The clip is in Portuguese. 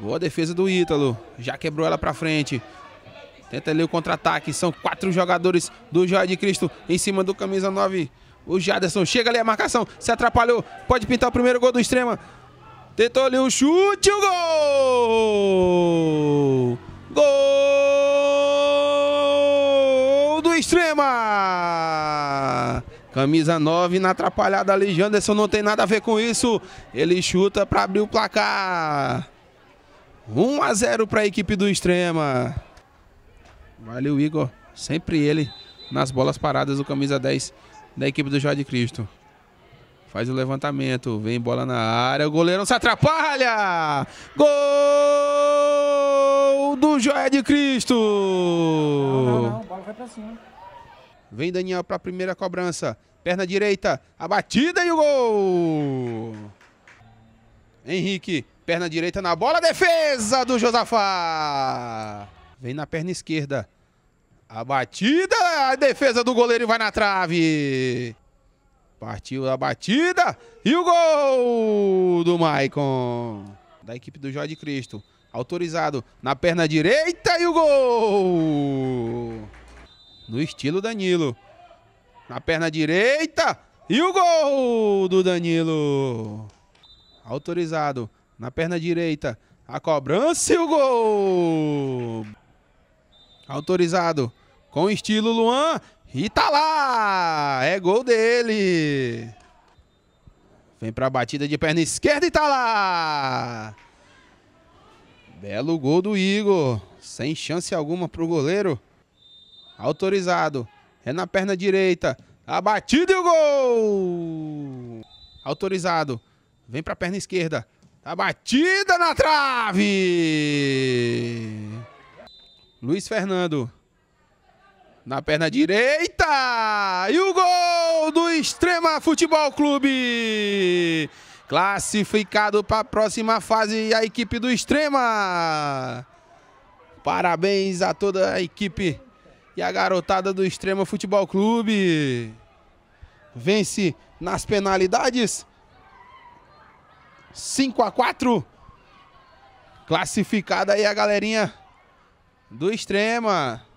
Boa defesa do Ítalo. Já quebrou ela para frente. Tenta ali o contra-ataque. São quatro jogadores do Jorge de Cristo em cima do camisa 9. O Jaderson chega ali a marcação. Se atrapalhou. Pode pintar o primeiro gol do Extrema. Tentou ali o chute. O gol! Gol do Extrema! Camisa 9 na atrapalhada ali. Janderson não tem nada a ver com isso. Ele chuta para abrir o placar. 1 a 0 para a equipe do Extrema. Valeu, Igor. Sempre ele nas bolas paradas do camisa 10 da equipe do Jorge Cristo. Faz o levantamento, vem bola na área, o não se atrapalha! Gol do Joia de Cristo! Não, não, não, bola vai pra cima. Vem Daniel para a primeira cobrança, perna direita, a batida e o gol! Henrique Perna direita na bola, defesa do Josafá. Vem na perna esquerda. A batida, a defesa do goleiro vai na trave. Partiu a batida e o gol do Maicon. Da equipe do Jorge Cristo. Autorizado na perna direita e o gol. No estilo Danilo. Na perna direita e o gol do Danilo. Autorizado na perna direita, a cobrança e o gol! Autorizado com estilo Luan e tá lá! É gol dele! Vem pra batida de perna esquerda e tá lá! Belo gol do Igor, sem chance alguma pro goleiro. Autorizado, é na perna direita, a batida e o gol! Autorizado, vem pra perna esquerda, a tá batida na trave! Luiz Fernando. Na perna direita! E o gol do Extrema Futebol Clube! Classificado para a próxima fase a equipe do Extrema. Parabéns a toda a equipe e a garotada do Extrema Futebol Clube. Vence nas penalidades 5 a 4 Classificada aí a galerinha do Extrema.